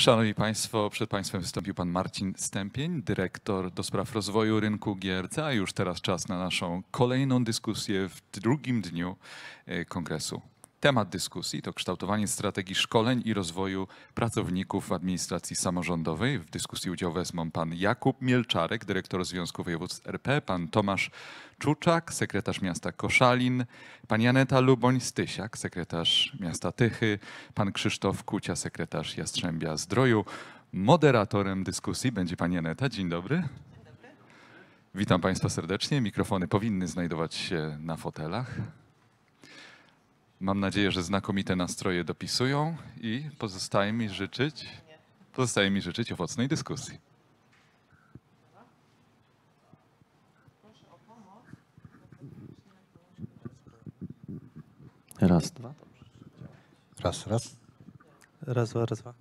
Szanowni Państwo, przed Państwem wystąpił Pan Marcin Stępień, dyrektor do spraw rozwoju rynku GRC, a już teraz czas na naszą kolejną dyskusję w drugim dniu e, kongresu. Temat dyskusji to kształtowanie strategii szkoleń i rozwoju pracowników w administracji samorządowej. W dyskusji udział wezmą pan Jakub Mielczarek, dyrektor Związku Województw RP, pan Tomasz Czuczak, sekretarz miasta Koszalin, pan Aneta Luboń-Stysiak, sekretarz miasta Tychy, pan Krzysztof Kucia, sekretarz Jastrzębia Zdroju. Moderatorem dyskusji będzie pani Aneta. Dzień dobry. Dzień dobry. Witam państwa serdecznie. Mikrofony powinny znajdować się na fotelach. Mam nadzieję, że znakomite nastroje dopisują i pozostaje mi życzyć, pozostaje mi życzyć owocnej dyskusji. Raz, dwa. Raz, raz. Raz, dwa, raz, dwa.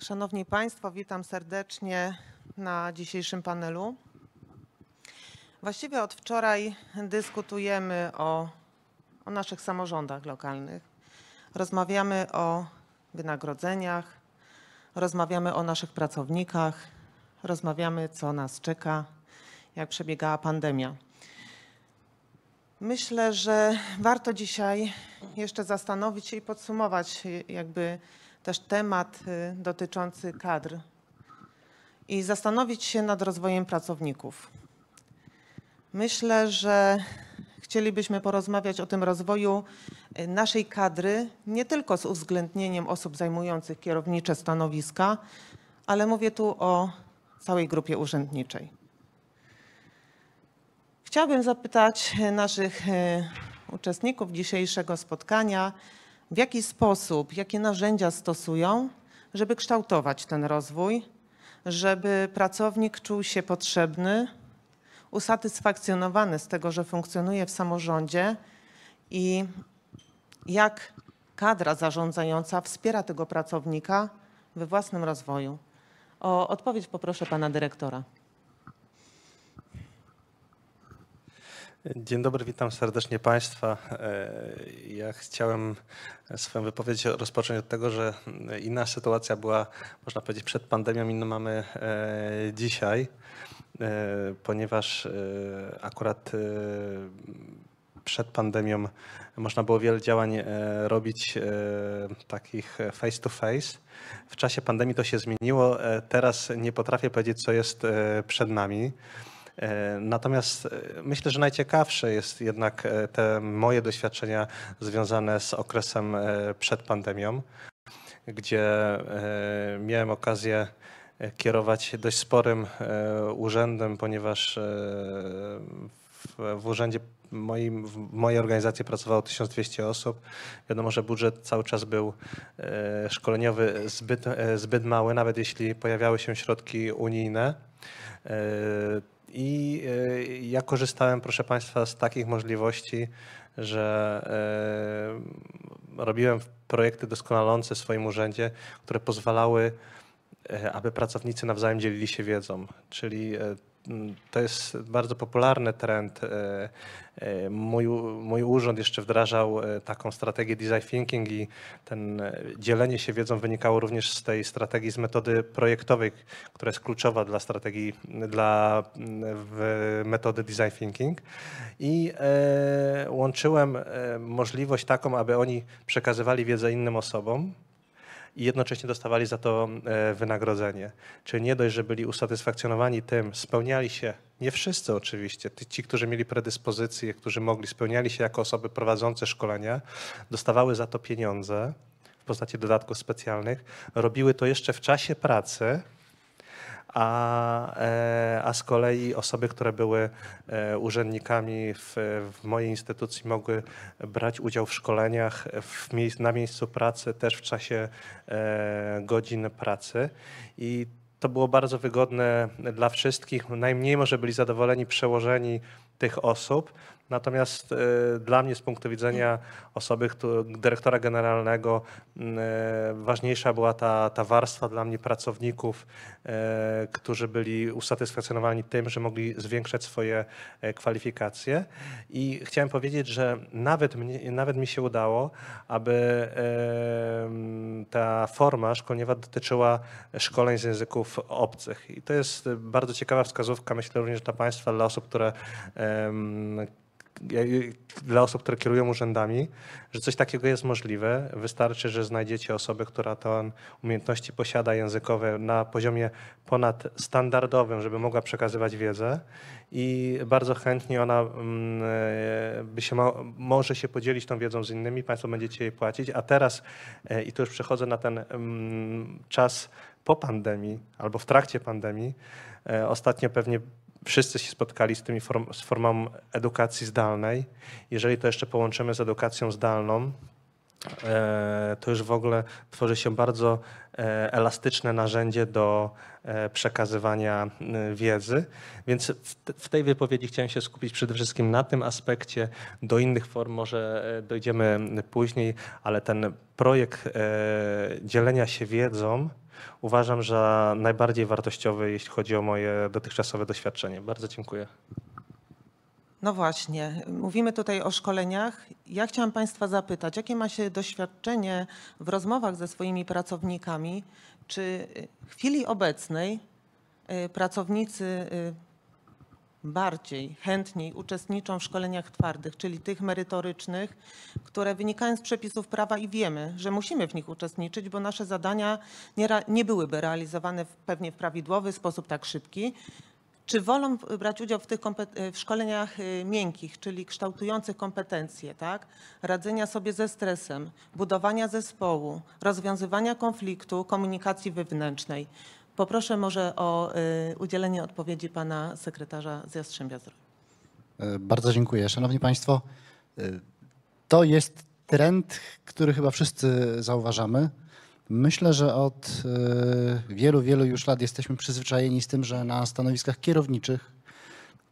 Szanowni Państwo, witam serdecznie na dzisiejszym panelu. Właściwie od wczoraj dyskutujemy o, o naszych samorządach lokalnych. Rozmawiamy o wynagrodzeniach, rozmawiamy o naszych pracownikach, rozmawiamy co nas czeka, jak przebiegała pandemia. Myślę, że warto dzisiaj jeszcze zastanowić się i podsumować jakby też temat y, dotyczący kadr i zastanowić się nad rozwojem pracowników. Myślę, że chcielibyśmy porozmawiać o tym rozwoju y, naszej kadry, nie tylko z uwzględnieniem osób zajmujących kierownicze stanowiska, ale mówię tu o całej grupie urzędniczej. Chciałabym zapytać y, naszych y, uczestników dzisiejszego spotkania, w jaki sposób, jakie narzędzia stosują, żeby kształtować ten rozwój, żeby pracownik czuł się potrzebny, usatysfakcjonowany z tego, że funkcjonuje w samorządzie i jak kadra zarządzająca wspiera tego pracownika we własnym rozwoju. O odpowiedź poproszę pana dyrektora. Dzień dobry, witam serdecznie Państwa. E, ja chciałem swoją wypowiedź rozpocząć od tego, że inna sytuacja była, można powiedzieć, przed pandemią, inną mamy e, dzisiaj. E, ponieważ e, akurat e, przed pandemią można było wiele działań robić takich face to face. W czasie pandemii to się zmieniło. Teraz nie potrafię powiedzieć, co jest przed nami. Natomiast myślę, że najciekawsze jest jednak te moje doświadczenia związane z okresem przed pandemią, gdzie miałem okazję E, kierować się dość sporym e, urzędem, ponieważ e, w, w urzędzie moim, w mojej organizacji pracowało 1200 osób. Wiadomo, że budżet cały czas był szkoleniowy zbyt, zbyt mały, nawet jeśli pojawiały się środki unijne. I ja korzystałem, proszę Państwa, z takich możliwości, że robiłem projekty doskonalące w swoim urzędzie, które pozwalały E, aby pracownicy nawzajem dzielili się wiedzą. Czyli e, to jest bardzo popularny trend. E, mój, mój urząd jeszcze wdrażał taką strategię design thinking i ten dzielenie się wiedzą wynikało również z tej strategii, z metody projektowej, która jest kluczowa dla strategii, dla metody design thinking. I łączyłem możliwość taką, aby oni przekazywali wiedzę innym osobom, i jednocześnie dostawali za to e, wynagrodzenie. Czyli nie dość, że byli usatysfakcjonowani tym, spełniali się, nie wszyscy oczywiście, ci, którzy mieli predyspozycje, którzy mogli, spełniali się jako osoby prowadzące szkolenia, dostawały za to pieniądze w postaci dodatków specjalnych, robiły to jeszcze w czasie pracy, a, e, a z kolei osoby, które były e, urzędnikami w, w mojej instytucji mogły brać udział w szkoleniach w na miejscu pracy, też w czasie e, godzin pracy i to było bardzo wygodne dla wszystkich. Najmniej może byli zadowoleni przełożeni tych osób, Natomiast y, dla mnie z punktu widzenia osoby, dyrektora generalnego, y, ważniejsza była ta, ta warstwa dla mnie pracowników, y, którzy byli usatysfakcjonowani tym, że mogli zwiększać swoje e, kwalifikacje. I chciałem powiedzieć, że nawet, mnie, nawet mi się udało, aby ta forma szkoleniowa dotyczyła szkoleń z języków obcych. I to jest bardzo ciekawa wskazówka, myślę również dla Państwa, dla osób, które dla osób, które kierują urzędami, że coś takiego jest możliwe. Wystarczy, że znajdziecie osobę, która te umiejętności posiada językowe na poziomie ponadstandardowym, żeby mogła przekazywać wiedzę i bardzo chętnie ona mm, e, by się ma, może się podzielić tą wiedzą z innymi, Państwo będziecie jej płacić. A teraz, e, i tu już przechodzę na ten mm, czas po pandemii albo w trakcie pandemii, e, Ostatnio pewnie wszyscy się spotkali z, tymi form, z formą edukacji zdalnej. Jeżeli to jeszcze połączymy z edukacją zdalną, E, to już w ogóle tworzy się bardzo e, elastyczne narzędzie do e, przekazywania wiedzy. Więc w tej wypowiedzi chciałem się skupić przede wszystkim na tym aspekcie. Do innych form może dojdziemy później, ale ten projekt dzielenia się wiedzą uważam, że najbardziej wartościowy, jeśli chodzi o moje dotychczasowe doświadczenie. Bardzo dziękuję. No właśnie, mówimy tutaj o szkoleniach. Ja chciałam Państwa zapytać, jakie ma się doświadczenie w rozmowach ze swoimi pracownikami? Czy y, w chwili obecnej y, pracownicy y, bardziej, chętniej uczestniczą w szkoleniach twardych, czyli tych merytorycznych, które wynikają z przepisów prawa i wiemy, że musimy w nich uczestniczyć, bo nasze zadania nie, nie byłyby realizowane w, pewnie w prawidłowy sposób tak szybki, czy wolą brać udział w tych e, w szkoleniach e, miękkich, czyli kształtujących kompetencje, tak? radzenia sobie ze stresem, budowania zespołu, rozwiązywania konfliktu, komunikacji wewnętrznej? Poproszę może o e, udzielenie odpowiedzi pana sekretarza z Jastrzębia Zdrowia. Bardzo dziękuję. Szanowni Państwo, to jest trend, który chyba wszyscy zauważamy. Myślę, że od y, wielu, wielu już lat jesteśmy przyzwyczajeni z tym, że na stanowiskach kierowniczych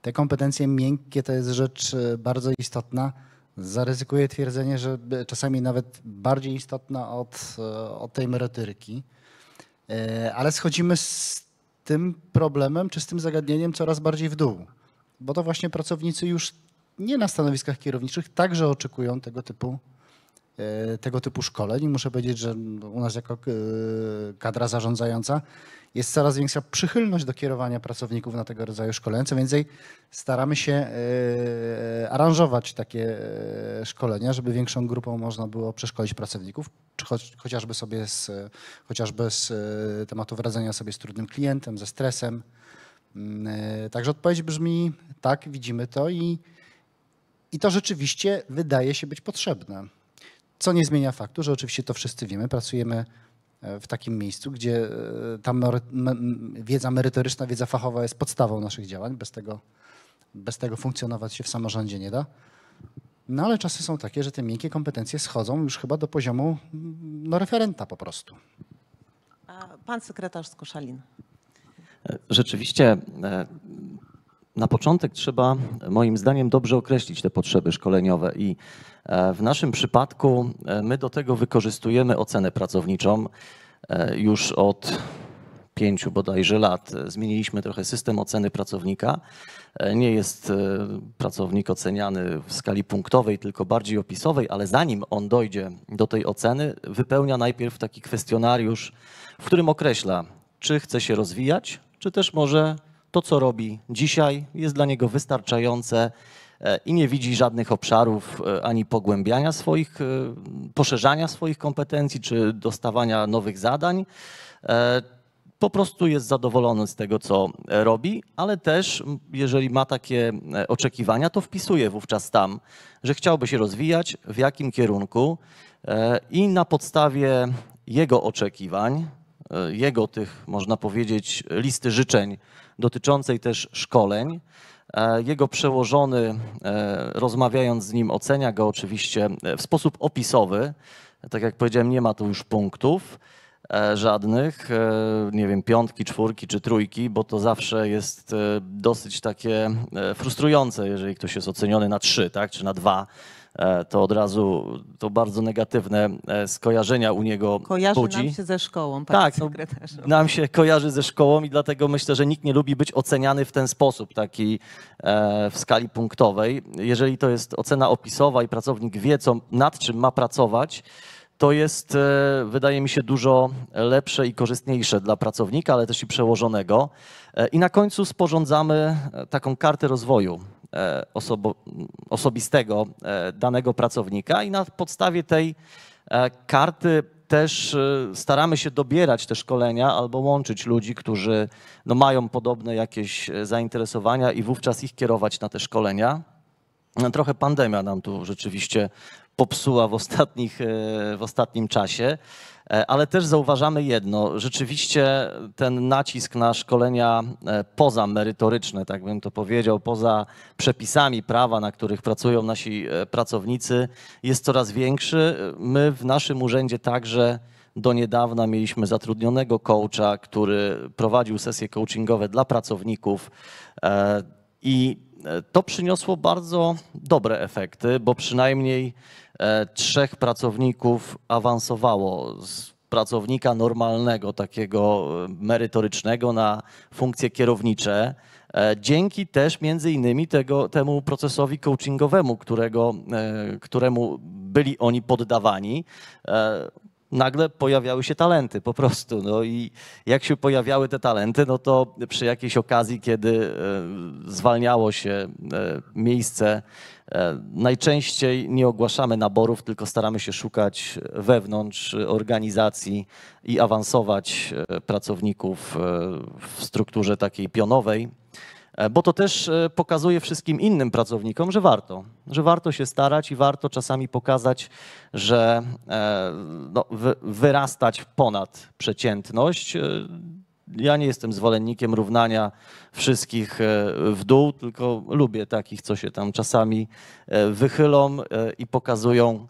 te kompetencje miękkie to jest rzecz y, bardzo istotna. Zaryzykuję twierdzenie, że y, czasami nawet bardziej istotna od, od tej merytoryki. Ale schodzimy z tym problemem czy z tym zagadnieniem coraz bardziej w dół, bo to właśnie pracownicy już nie na stanowiskach kierowniczych także oczekują tego typu E, tego typu szkoleń i muszę powiedzieć, że u nas jako e, kadra zarządzająca jest coraz większa przychylność do kierowania pracowników na tego rodzaju szkolenia. Co więcej, staramy się e, aranżować takie szkolenia, żeby większą grupą można było przeszkolić pracowników, czy chociażby sobie z, chociażby z tematu radzenia sobie z trudnym klientem, ze stresem. Mm, także odpowiedź brzmi tak, widzimy to i, i to rzeczywiście wydaje się być potrzebne. Co nie zmienia faktu, że oczywiście to wszyscy wiemy, pracujemy e, w takim miejscu, gdzie e, ta wiedza merytoryczna, wiedza fachowa jest podstawą naszych działań. Bez tego, bez tego funkcjonować się w samorządzie nie da. No ale czasy są takie, że te miękkie kompetencje schodzą już chyba do poziomu mm, no, referenta po prostu. Pan sekretarz Skuszalin. E, rzeczywiście na początek trzeba, moim zdaniem, dobrze określić te potrzeby szkoleniowe i e, w naszym przypadku e, my do tego wykorzystujemy ocenę pracowniczą e, już od pięciu bodajże lat. Zmieniliśmy trochę system oceny pracownika. Nie jest pracownik oceniany w skali punktowej, tylko bardziej opisowej, ale zanim on dojdzie do tej oceny, wypełnia najpierw taki kwestionariusz, w którym określa, czy chce się rozwijać, czy też może to, co robi dzisiaj, jest dla niego wystarczające e, i nie widzi żadnych obszarów e, ani pogłębiania swoich, e, poszerzania swoich kompetencji czy dostawania nowych zadań. Po prostu jest zadowolony z tego, co robi, ale też, jeżeli ma takie oczekiwania, to wpisuje wówczas tam, że chciałby się rozwijać, w jakim kierunku i na podstawie jego oczekiwań, E, jego tych, można powiedzieć, listy życzeń dotyczącej też szkoleń. E, jego przełożony, e, rozmawiając z nim, ocenia go oczywiście w sposób opisowy. Tak jak powiedziałem, nie ma tu już punktów żadnych, nie wiem, piątki, czwórki czy trójki, bo to zawsze jest dosyć takie frustrujące, jeżeli ktoś jest oceniony na trzy, tak, czy na dwa E, to od razu to bardzo negatywne e, skojarzenia u niego kojarzy budzi. nam się ze szkołą, panie tak, no, sekretarzu. nam się kojarzy ze szkołą i dlatego myślę, że nikt nie lubi być oceniany w ten sposób, taki e, w skali punktowej. Jeżeli to jest ocena opisowa i pracownik wie, co, nad czym ma pracować, to jest, wydaje mi się, dużo lepsze i korzystniejsze dla pracownika, ale też i przełożonego. I na końcu sporządzamy taką kartę rozwoju E, osobo, osobistego e, danego pracownika i na podstawie tej e, karty też staramy się dobierać te szkolenia albo łączyć ludzi, którzy no mają podobne jakieś zainteresowania i wówczas ich kierować na te szkolenia. Trochę pandemia nam tu rzeczywiście popsuła w, ostatnich, e, w ostatnim czasie. E, ale też zauważamy jedno, rzeczywiście ten nacisk na szkolenia e, pozamerytoryczne, tak bym to powiedział, poza przepisami prawa, na których pracują nasi pracownicy, jest coraz większy. My w naszym urzędzie także do niedawna mieliśmy zatrudnionego coacha, który prowadził sesje coachingowe dla pracowników i to przyniosło bardzo dobre efekty, bo przynajmniej E, trzech pracowników awansowało z pracownika normalnego, takiego e, merytorycznego na funkcje kierownicze. E, dzięki też między innymi tego, temu procesowi coachingowemu, którego, któremu byli oni poddawani nagle pojawiały się talenty po prostu. No i jak się pojawiały te talenty, no to przy jakiejś okazji, kiedy e, zwalniało się e, miejsce, e, najczęściej nie ogłaszamy naborów, tylko staramy się szukać wewnątrz organizacji i awansować pracowników w strukturze takiej pionowej. E, bo to też e, pokazuje wszystkim innym pracownikom, że warto, że warto się starać i warto czasami pokazać, że e, no, wyrastać ponad przeciętność. Ja nie jestem zwolennikiem równania wszystkich w dół, tylko lubię takich, co się tam czasami wychylą i pokazują,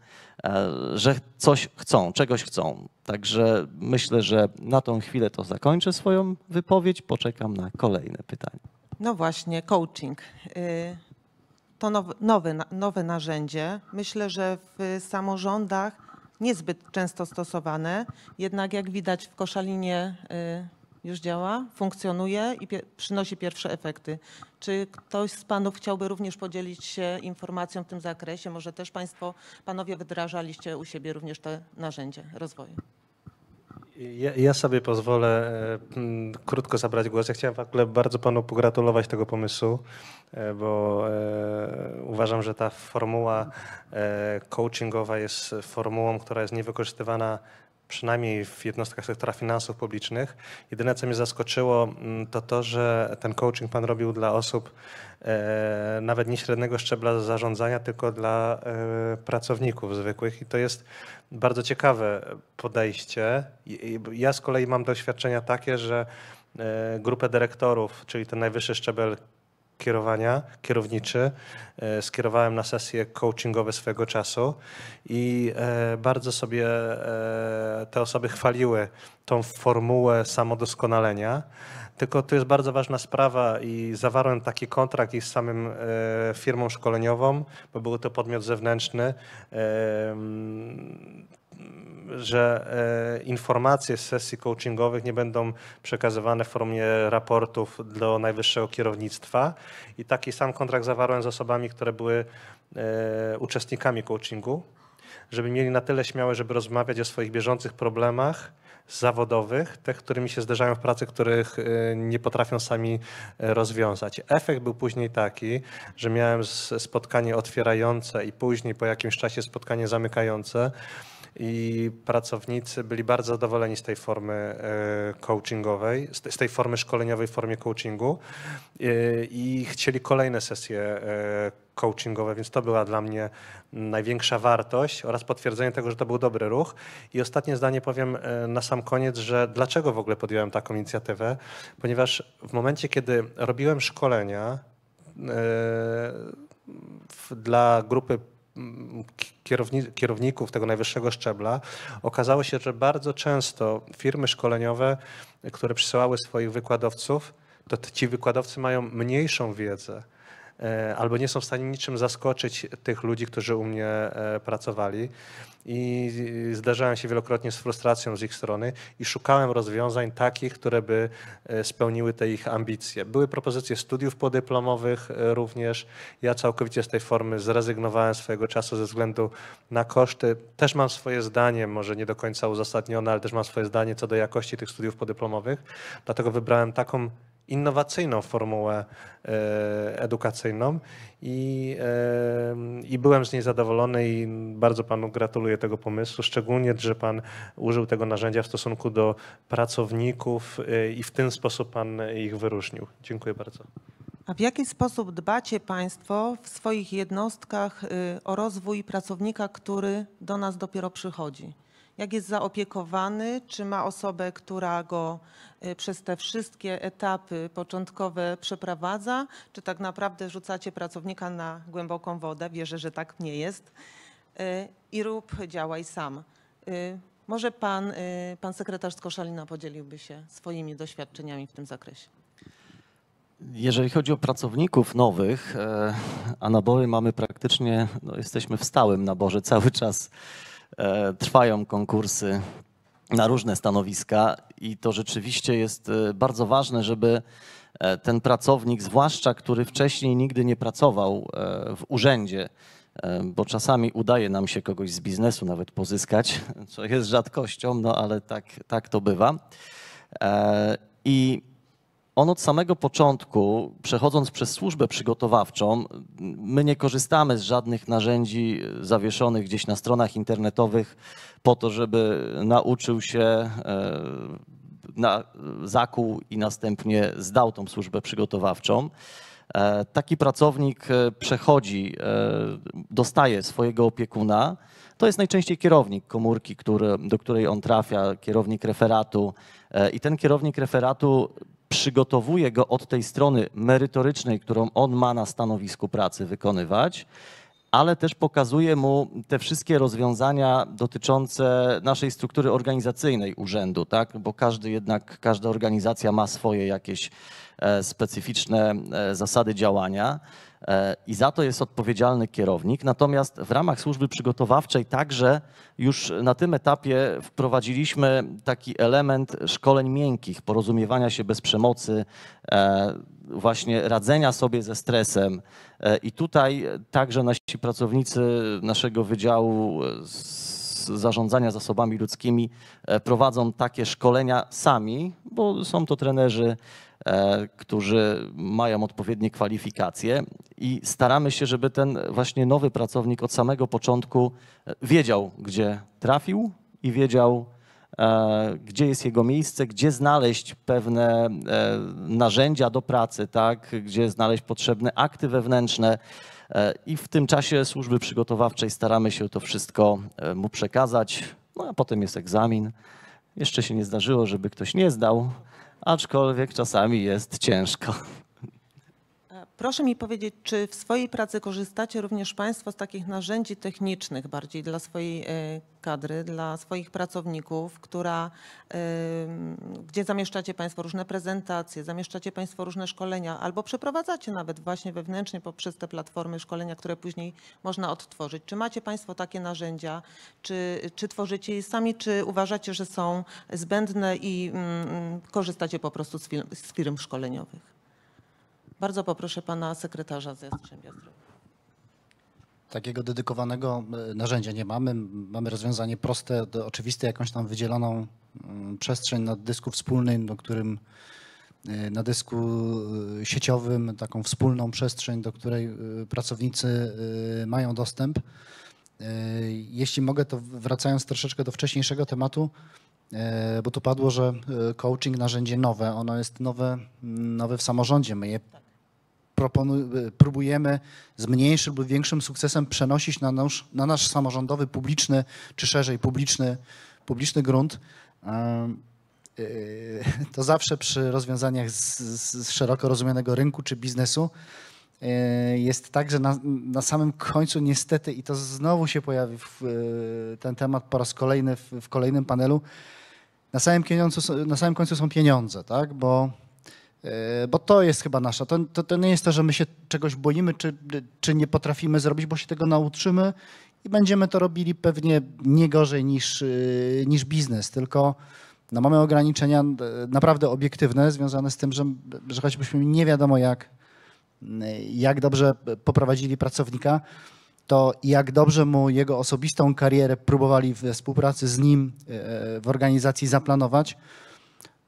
że coś chcą, czegoś chcą. Także myślę, że na tą chwilę to zakończę swoją wypowiedź. Poczekam na kolejne pytania. No właśnie, coaching. Y, to nowe, nowe, narzędzie. Myślę, że w samorządach niezbyt często stosowane, jednak jak widać w Koszalinie y, już działa, funkcjonuje i przynosi pierwsze efekty. Czy ktoś z panów chciałby również podzielić się informacją w tym zakresie? Może też państwo, panowie wdrażaliście u siebie również te narzędzie rozwoju. Ja, ja, sobie pozwolę e, krótko zabrać głos. Ja chciałem w ogóle bardzo panu pogratulować tego pomysłu, e, bo e, uważam, że ta formuła coachingowa jest formułą, która jest niewykorzystywana przynajmniej w jednostkach sektora finansów publicznych. Jedyne, co mnie zaskoczyło, mm, to to, że ten coaching pan robił dla osób e, nawet nie średniego szczebla zarządzania, tylko dla e, pracowników zwykłych i to jest bardzo ciekawe podejście. Ja z kolei mam doświadczenia takie, że e, grupę dyrektorów, czyli ten najwyższy szczebel kierowania, kierowniczy. E, skierowałem na sesje coachingowe swego czasu i e, bardzo sobie e, te osoby chwaliły tą formułę samodoskonalenia. Tylko tu jest bardzo ważna sprawa i zawarłem taki kontrakt i z samym firmą szkoleniową, bo był to podmiot zewnętrzny że e, informacje z sesji coachingowych nie będą przekazywane w formie raportów do najwyższego kierownictwa. I taki sam kontrakt zawarłem z osobami, które były e, uczestnikami coachingu, żeby mieli na tyle śmiałe, żeby rozmawiać o swoich bieżących problemach zawodowych, tych, którymi się zderzają w pracy, których e, nie potrafią sami rozwiązać. Efekt był później taki, że miałem spotkanie otwierające i później po jakimś czasie spotkanie zamykające i pracownicy byli bardzo zadowoleni z tej formy e, coachingowej, z tej formy szkoleniowej, w formie coachingu e, i chcieli kolejne sesje e, coachingowe, więc to była dla mnie największa wartość oraz potwierdzenie tego, że to był dobry ruch. I ostatnie zdanie powiem na sam koniec, że dlaczego w ogóle podjąłem taką inicjatywę, ponieważ w momencie, kiedy robiłem szkolenia, dla grupy kierowników tego najwyższego szczebla, okazało się, że bardzo często firmy szkoleniowe, które przysyłały swoich wykładowców, to ci wykładowcy mają mniejszą wiedzę E, albo nie są w stanie niczym zaskoczyć tych ludzi, którzy u mnie e, pracowali. I zdarzałem się wielokrotnie z frustracją z ich strony i szukałem rozwiązań takich, które by e, spełniły te ich ambicje. Były propozycje studiów podyplomowych również. Ja całkowicie z tej formy zrezygnowałem swojego czasu ze względu na koszty. Też mam swoje zdanie, może nie do końca uzasadnione, ale też mam swoje zdanie co do jakości tych studiów podyplomowych. Dlatego wybrałem taką innowacyjną formułę e, edukacyjną i, e, i byłem z niej zadowolony i bardzo panu gratuluję tego pomysłu, szczególnie, że pan użył tego narzędzia w stosunku do pracowników e, i w ten sposób pan ich wyróżnił. Dziękuję bardzo. A w jaki sposób dbacie Państwo w swoich jednostkach y, o rozwój pracownika, który do nas dopiero przychodzi? jak jest zaopiekowany, czy ma osobę, która go y, przez te wszystkie etapy początkowe przeprowadza, czy tak naprawdę rzucacie pracownika na głęboką wodę. Wierzę, że tak nie jest. Y, I rób, działaj sam. Y, może pan, pan sekretarz z Koszalina podzieliłby się swoimi doświadczeniami w tym zakresie. Jeżeli chodzi o pracowników nowych, e, a nabory mamy praktycznie, no jesteśmy w stałym naborze cały czas E, trwają konkursy na różne stanowiska i to rzeczywiście jest e, bardzo ważne, żeby e, ten pracownik, zwłaszcza który wcześniej nigdy nie pracował w urzędzie, bo czasami udaje nam się kogoś z biznesu nawet pozyskać, co jest rzadkością, no ale tak, tak to bywa. I on od samego początku, przechodząc przez służbę przygotowawczą, my nie korzystamy z żadnych narzędzi zawieszonych gdzieś na stronach internetowych po to, żeby nauczył się, e, na, zakuł i następnie zdał tą służbę przygotowawczą. E, taki pracownik e, przechodzi, dostaje swojego opiekuna. To jest najczęściej kierownik komórki, który, do której on trafia, kierownik referatu. I ten kierownik referatu przygotowuje go od tej strony merytorycznej, którą on ma na stanowisku pracy wykonywać, ale też pokazuje mu te wszystkie rozwiązania dotyczące naszej struktury organizacyjnej urzędu, tak? bo każdy jednak, każda organizacja ma swoje jakieś e, specyficzne e, zasady działania. E, i za to jest odpowiedzialny kierownik. Natomiast w ramach służby przygotowawczej także już na tym etapie wprowadziliśmy taki element szkoleń miękkich, porozumiewania się bez przemocy, e, właśnie radzenia sobie ze stresem. E, I tutaj także nasi pracownicy naszego wydziału zarządzania zasobami ludzkimi prowadzą takie szkolenia sami, bo są to trenerzy E, którzy mają odpowiednie kwalifikacje i staramy się, żeby ten właśnie nowy pracownik od samego początku e, wiedział, gdzie trafił i wiedział, e, gdzie jest jego miejsce, gdzie znaleźć pewne narzędzia do pracy, tak? gdzie znaleźć potrzebne akty wewnętrzne. I w tym czasie służby przygotowawczej staramy się to wszystko mu przekazać. No a potem jest egzamin. Jeszcze się nie zdarzyło, żeby ktoś nie zdał, aczkolwiek czasami jest ciężko. Proszę mi powiedzieć, czy w swojej pracy korzystacie również Państwo z takich narzędzi technicznych bardziej dla swojej e, kadry, dla swoich pracowników, która, gdzie zamieszczacie Państwo różne prezentacje, zamieszczacie Państwo różne szkolenia albo przeprowadzacie nawet właśnie wewnętrznie poprzez te platformy szkolenia, które później można odtworzyć. Czy macie Państwo takie narzędzia, czy, czy tworzycie je sami, czy uważacie, że są zbędne i mm, mm korzystacie po prostu z firm, z firm szkoleniowych? Bardzo poproszę pana sekretarza z Jastrzębia Zdrowia. Takiego dedykowanego e, narzędzia nie mamy. Mamy rozwiązanie proste, oczywiste, jakąś tam wydzieloną mm, przestrzeń na dysku wspólnym, do którym e, na dysku e, sieciowym, taką wspólną przestrzeń, do której pracownicy mają dostęp. Jeśli mogę, to wracając troszeczkę do wcześniejszego tematu, bo tu padło, że coaching narzędzie nowe, ono jest nowe, mm, nowe w samorządzie. My je E, próbujemy z mniejszym lub większym sukcesem przenosić na nasz, na nasz samorządowy, publiczny, czy szerzej publiczny, publiczny grunt, e, to zawsze przy rozwiązaniach z, z szeroko rozumianego rynku czy biznesu e, jest tak, że na, na, samym końcu niestety, i to znowu się pojawi w, ten temat po raz kolejny w, w kolejnym panelu, na samym, na samym końcu są pieniądze, tak? bo E, bo to jest chyba nasza. To, to, to, nie jest to, że my się czegoś boimy, czy, czy nie potrafimy zrobić, bo się tego nauczymy i będziemy to robili pewnie nie gorzej niż, e, niż biznes, tylko no, mamy ograniczenia e, naprawdę obiektywne związane z tym, że, że choćbyśmy nie wiadomo jak, jak dobrze poprowadzili pracownika, to jak dobrze mu jego osobistą karierę próbowali we współpracy z nim w organizacji zaplanować,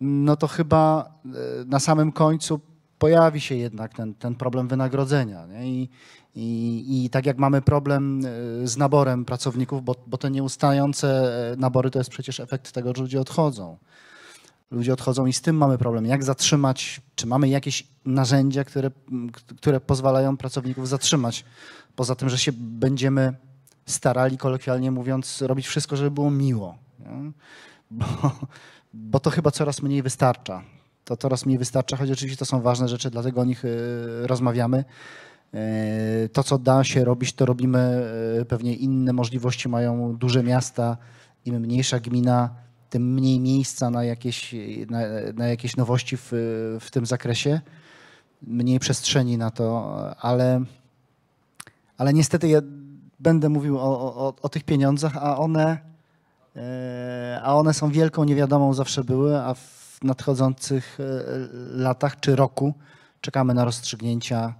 no to chyba e, na samym końcu pojawi się jednak ten, ten problem wynagrodzenia. I, i, I, tak jak mamy problem e, z naborem pracowników, bo, bo te nieustające e, nabory to jest przecież efekt tego, że ludzie odchodzą. Ludzie odchodzą i z tym mamy problem. Jak zatrzymać, czy mamy jakieś narzędzia, które, które pozwalają pracowników zatrzymać? Poza tym, że się będziemy starali, kolokwialnie mówiąc, robić wszystko, żeby było miło. Nie? Bo bo to chyba coraz mniej wystarcza. To coraz mniej wystarcza, choć oczywiście to są ważne rzeczy, dlatego o nich e, rozmawiamy. E, to, co da się robić, to robimy. E, pewnie inne możliwości mają duże miasta. Im mniejsza gmina, tym mniej miejsca na jakieś, na, na jakieś nowości w, w tym zakresie, mniej przestrzeni na to, ale, ale niestety ja będę mówił o, o, o tych pieniądzach, a one E, a one są wielką niewiadomą, zawsze były, a w nadchodzących e, latach czy roku czekamy na rozstrzygnięcia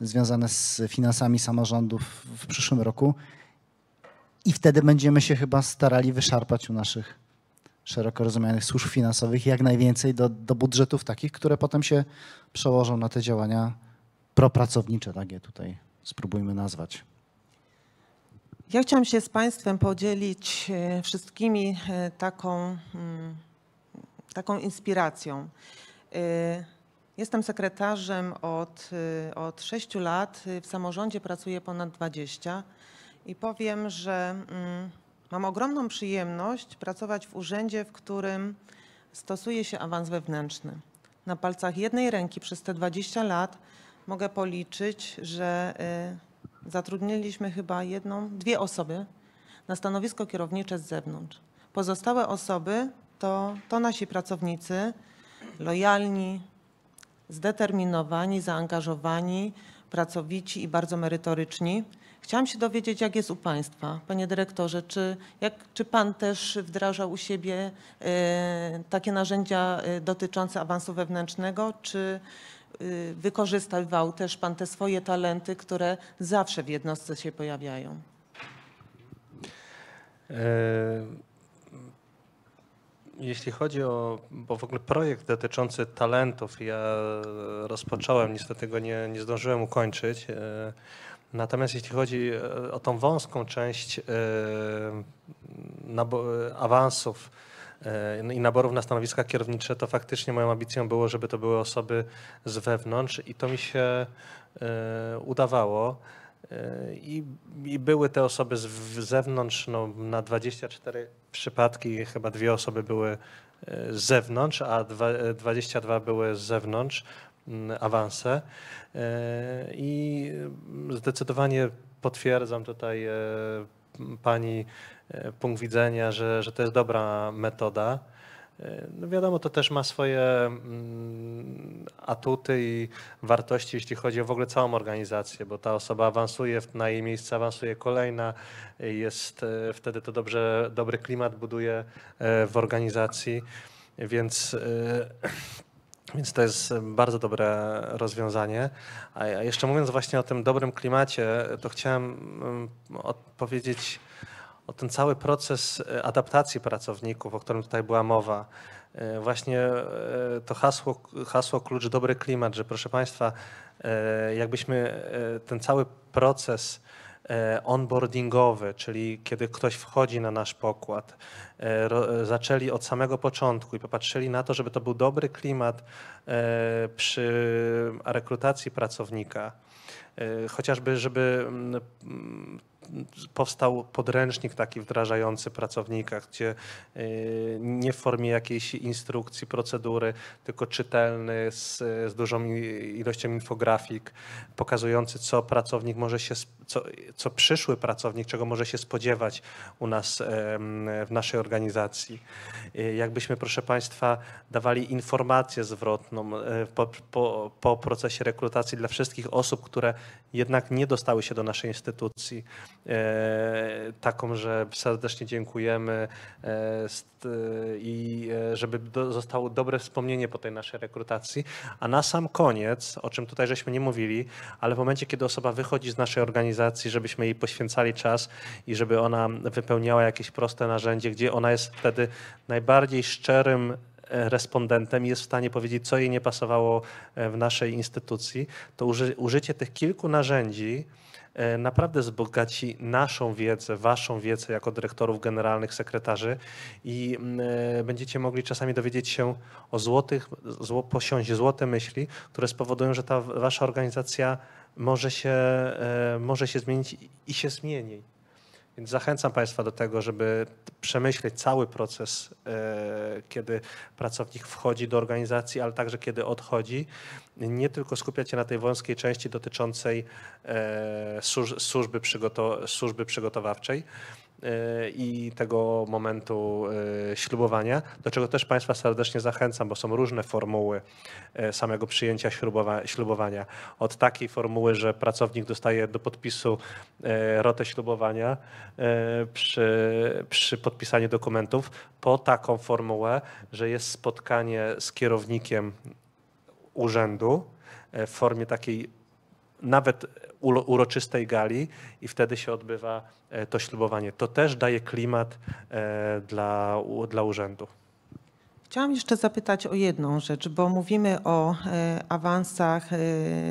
związane z finansami samorządów w przyszłym roku i wtedy będziemy się chyba starali wyszarpać u naszych szeroko rozumianych służb finansowych jak najwięcej do, do budżetów takich, które potem się przełożą na te działania propracownicze, takie tutaj spróbujmy nazwać. Ja chciałam się z Państwem podzielić e, wszystkimi e, taką, mm, taką inspiracją. E, jestem sekretarzem od, od 6 lat. W samorządzie pracuję ponad 20 i powiem, że mm, mam ogromną przyjemność pracować w urzędzie, w którym stosuje się awans wewnętrzny. Na palcach jednej ręki przez te 20 lat mogę policzyć, że zatrudniliśmy chyba jedną, dwie osoby na stanowisko kierownicze z zewnątrz. Pozostałe osoby to, to nasi pracownicy, lojalni, zdeterminowani, zaangażowani, pracowici i bardzo merytoryczni. Chciałam się dowiedzieć, jak jest u Państwa, Panie Dyrektorze, czy, jak, czy Pan też wdrażał u siebie y, takie narzędzia e, dotyczące awansu wewnętrznego, czy Y, wykorzystywał też Pan te swoje talenty, które zawsze w jednostce się pojawiają? E, jeśli chodzi o, bo w ogóle projekt dotyczący talentów, ja rozpocząłem, niestety go nie, nie zdążyłem ukończyć. E, natomiast jeśli chodzi e, o tą wąską część awansów, E, i naborów na stanowiska kierownicze, to faktycznie moją ambicją było, żeby to były osoby z wewnątrz i to mi się e, udawało. E, I, I, były te osoby z zewnątrz, no, na 24 przypadki chyba dwie osoby były z zewnątrz, a 22 były z zewnątrz, awanse. I mm, zdecydowanie potwierdzam tutaj Pani e, punkt widzenia, że, że to jest dobra metoda. E, no wiadomo, to też ma swoje mm, atuty i wartości, jeśli chodzi o w ogóle całą organizację, bo ta osoba awansuje, na jej miejsce awansuje kolejna, jest e, wtedy to dobrze, dobry klimat buduje w organizacji, więc więc to jest bardzo dobre rozwiązanie. A jeszcze mówiąc właśnie o tym dobrym klimacie, to chciałem odpowiedzieć o ten cały proces e, adaptacji pracowników, o którym tutaj była mowa. E, właśnie e, to hasło, hasło klucz dobry klimat, że proszę Państwa, jakbyśmy ten cały proces E, onboardingowy, czyli kiedy ktoś wchodzi na nasz pokład. E, zaczęli od samego początku i popatrzyli na to, żeby to był dobry klimat e, przy rekrutacji pracownika. Chociażby, żeby mm, powstał podręcznik taki wdrażający pracownika, gdzie nie w formie jakiejś instrukcji, procedury, tylko czytelny z, z dużą ilością infografik, pokazujący, co pracownik może się co, co przyszły pracownik, czego może się spodziewać u nas w naszej organizacji. Y, jakbyśmy, proszę Państwa, dawali informację zwrotną e, po, po, po procesie rekrutacji dla wszystkich osób, które jednak nie dostały się do naszej instytucji, e, taką, że serdecznie dziękujemy e, i żeby zostało dobre wspomnienie po tej naszej rekrutacji. A na sam koniec, o czym tutaj żeśmy nie mówili, ale w momencie, kiedy osoba wychodzi z naszej organizacji, organizacji, żebyśmy jej poświęcali czas i żeby ona wypełniała jakieś proste narzędzie, gdzie ona jest wtedy najbardziej szczerym e, respondentem i jest w stanie powiedzieć, co jej nie pasowało e, w naszej instytucji, to użycie tych kilku narzędzi E, naprawdę wzbogaci naszą wiedzę, waszą wiedzę jako dyrektorów generalnych, sekretarzy i mm, e, będziecie mogli czasami dowiedzieć się o złotych, zło, posiąść złote myśli, które spowodują, że ta wasza organizacja może się, e, może się zmienić i się zmieni. Więc zachęcam Państwa do tego, żeby przemyśleć cały proces, e, kiedy pracownik wchodzi do organizacji, ale także kiedy odchodzi. Nie tylko skupiać się na tej wąskiej części dotyczącej e, służby, służby przygotowawczej. Y, i tego momentu y, ślubowania, do czego też Państwa serdecznie zachęcam, bo są różne formuły y, samego przyjęcia ślubowania. Od takiej formuły, że pracownik dostaje do podpisu rotę ślubowania przy, przy podpisaniu dokumentów, po taką formułę, że jest spotkanie z kierownikiem urzędu w formie takiej nawet uroczystej gali i wtedy się odbywa e, to ślubowanie. To też daje klimat e, dla, dla urzędu. Chciałam jeszcze zapytać o jedną rzecz, bo mówimy o e, awansach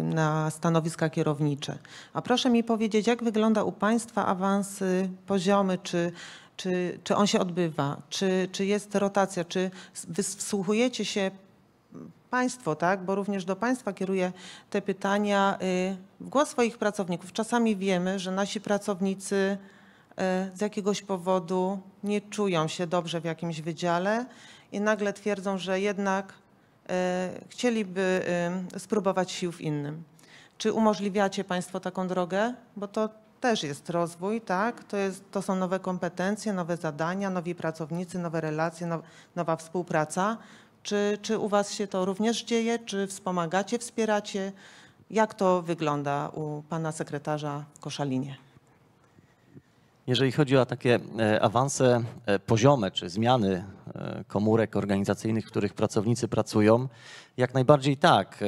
na stanowiska kierownicze. A proszę mi powiedzieć, jak wygląda u Państwa awans y, poziomy, czy, czy, czy on się odbywa, czy, czy jest rotacja, czy wysłuchujecie się państwo, tak? bo również do państwa kieruję te pytania y, w głos swoich pracowników. Czasami wiemy, że nasi pracownicy y, z jakiegoś powodu nie czują się dobrze w jakimś wydziale i nagle twierdzą, że jednak y, chcieliby spróbować sił w innym. Czy umożliwiacie Państwo taką drogę? Bo to też jest rozwój, tak? To, jest, to są nowe kompetencje, nowe zadania, nowi pracownicy, nowe relacje, now, nowa współpraca. Czy, czy u Was się to również dzieje? Czy wspomagacie, wspieracie? Jak to wygląda u Pana sekretarza w Koszalinie? Jeżeli chodzi o takie e, awanse e, poziome czy zmiany e, komórek organizacyjnych, w których pracownicy pracują, jak najbardziej tak.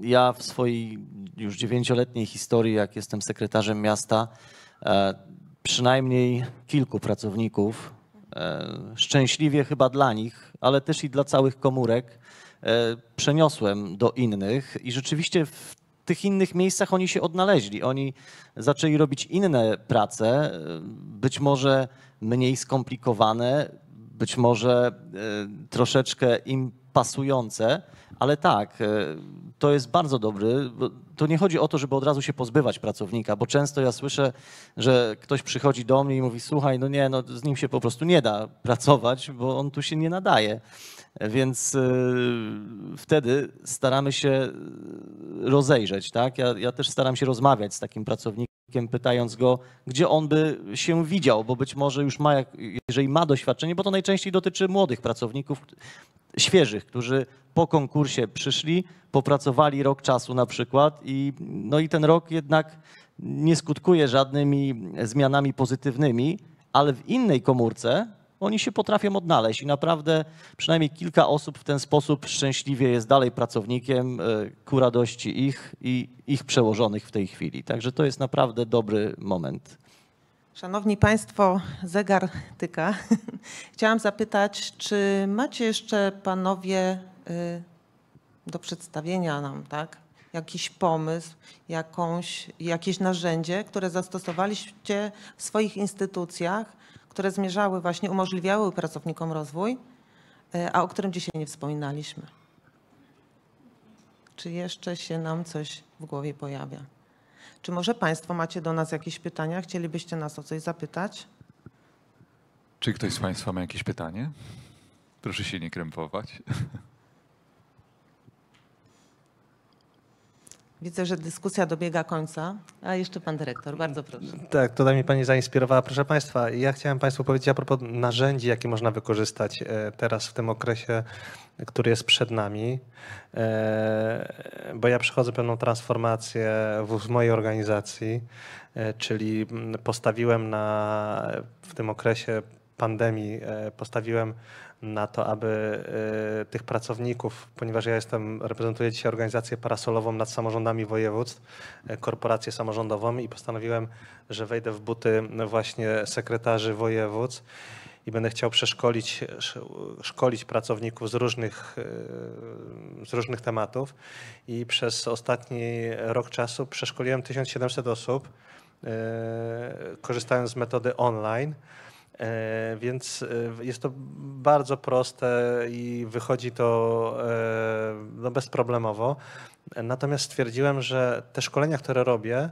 Ja w swojej już dziewięcioletniej historii, jak jestem sekretarzem miasta, przynajmniej kilku pracowników E, szczęśliwie chyba dla nich, ale też i dla całych komórek, e, przeniosłem do innych i rzeczywiście w tych innych miejscach oni się odnaleźli. Oni zaczęli robić inne prace, e, być może mniej skomplikowane, być może troszeczkę im pasujące, ale tak, e, to jest bardzo dobry. To nie chodzi o to, żeby od razu się pozbywać pracownika, bo często ja słyszę, że ktoś przychodzi do mnie i mówi: Słuchaj, no nie, no z nim się po prostu nie da pracować, bo on tu się nie nadaje. Więc e, wtedy staramy się rozejrzeć, tak? Ja, ja też staram się rozmawiać z takim pracownikiem pytając go, gdzie on by się widział, bo być może już ma, jeżeli ma doświadczenie, bo to najczęściej dotyczy młodych pracowników, świeżych, którzy po konkursie przyszli, popracowali rok czasu na przykład i, no i ten rok jednak nie skutkuje żadnymi zmianami pozytywnymi, ale w innej komórce oni się potrafią odnaleźć i naprawdę przynajmniej kilka osób w ten sposób szczęśliwie jest dalej pracownikiem e, ku radości ich i ich przełożonych w tej chwili. Także to jest naprawdę dobry moment. Szanowni Państwo, zegar tyka. Chciałam zapytać, czy macie jeszcze panowie y, do przedstawienia nam, tak? Jakiś pomysł, jakąś, jakieś narzędzie, które zastosowaliście w swoich instytucjach które zmierzały właśnie, umożliwiały pracownikom rozwój, e, a o którym dzisiaj nie wspominaliśmy. Czy jeszcze się nam coś w głowie pojawia? Czy może Państwo macie do nas jakieś pytania? Chcielibyście nas o coś zapytać? Czy ktoś z Państwa ma jakieś pytanie? Proszę się nie krępować. Widzę, że dyskusja dobiega końca, a jeszcze pan dyrektor, bardzo proszę. Tak, tutaj mnie pani zainspirowała. Proszę państwa, ja chciałem państwu powiedzieć a propos narzędzi, jakie można wykorzystać e, teraz w tym okresie, który jest przed nami, e, bo ja przechodzę pewną transformację w mojej organizacji, e, czyli mm, postawiłem na, w tym okresie pandemii, postawiłem na to, aby y, tych pracowników, ponieważ ja jestem, reprezentuję dzisiaj organizację parasolową nad samorządami województw, y, korporację samorządową i postanowiłem, że wejdę w buty właśnie sekretarzy województw i będę chciał przeszkolić szkolić pracowników z różnych, y, z różnych tematów. I przez ostatni rok czasu przeszkoliłem 1700 osób, korzystając z metody online. E, więc e, jest to bardzo proste i wychodzi to e, no, bezproblemowo. Natomiast stwierdziłem, że te szkolenia, które robię,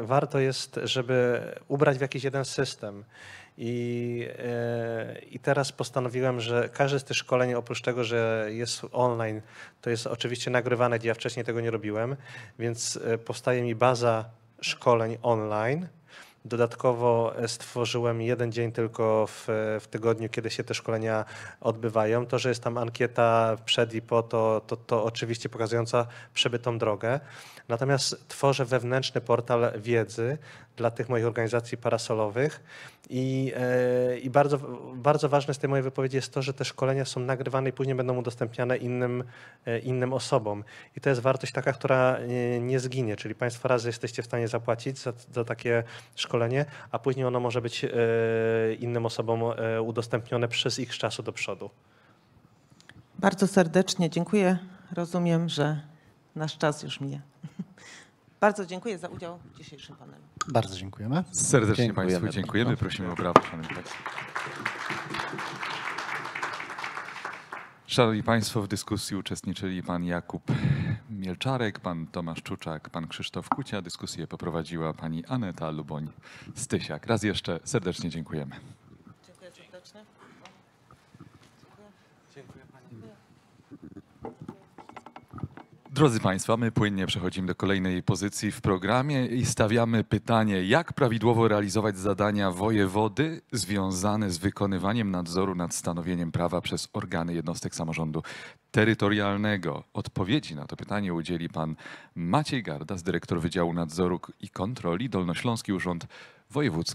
warto jest, żeby ubrać w jakiś jeden system. I, I teraz postanowiłem, że każde z tych szkoleń, oprócz tego, że jest online, to jest oczywiście nagrywane, gdzie ja wcześniej tego nie robiłem, więc powstaje mi baza szkoleń online Dodatkowo e, stworzyłem jeden dzień tylko w, e, w, tygodniu, kiedy się te szkolenia odbywają. To, że jest tam ankieta przed i po, to, to, to oczywiście pokazująca przebytą drogę. Natomiast tworzę wewnętrzny portal wiedzy, dla tych moich organizacji parasolowych. I, e, i bardzo, bardzo ważne z tej mojej wypowiedzi jest to, że te szkolenia są nagrywane i później będą udostępniane innym, e, innym osobom. I to jest wartość taka, która nie, nie zginie, czyli Państwo raz jesteście w stanie zapłacić za, za, takie szkolenie, a później ono może być e, innym osobom udostępnione przez ich czasu do przodu. Bardzo serdecznie dziękuję. Rozumiem, że nasz czas już mija. Bardzo dziękuję za udział w dzisiejszym panelu. Bardzo dziękujemy. Serdecznie dziękujemy Państwu dziękujemy. Prosimy o brawo, Szanowni Państwo. Szanowni Państwo, w dyskusji uczestniczyli Pan Jakub Mielczarek, Pan Tomasz Czuczak, Pan Krzysztof Kucia. Dyskusję poprowadziła Pani Aneta Luboń-Stysiak. Raz jeszcze serdecznie dziękujemy. Drodzy Państwo, my płynnie przechodzimy do kolejnej pozycji w programie i stawiamy pytanie, jak prawidłowo realizować zadania wojewody związane z wykonywaniem nadzoru nad stanowieniem prawa przez organy jednostek samorządu terytorialnego. Odpowiedzi na to pytanie udzieli pan Maciej Gardas, dyrektor Wydziału Nadzoru i Kontroli Dolnośląski Urząd Wojewódzki.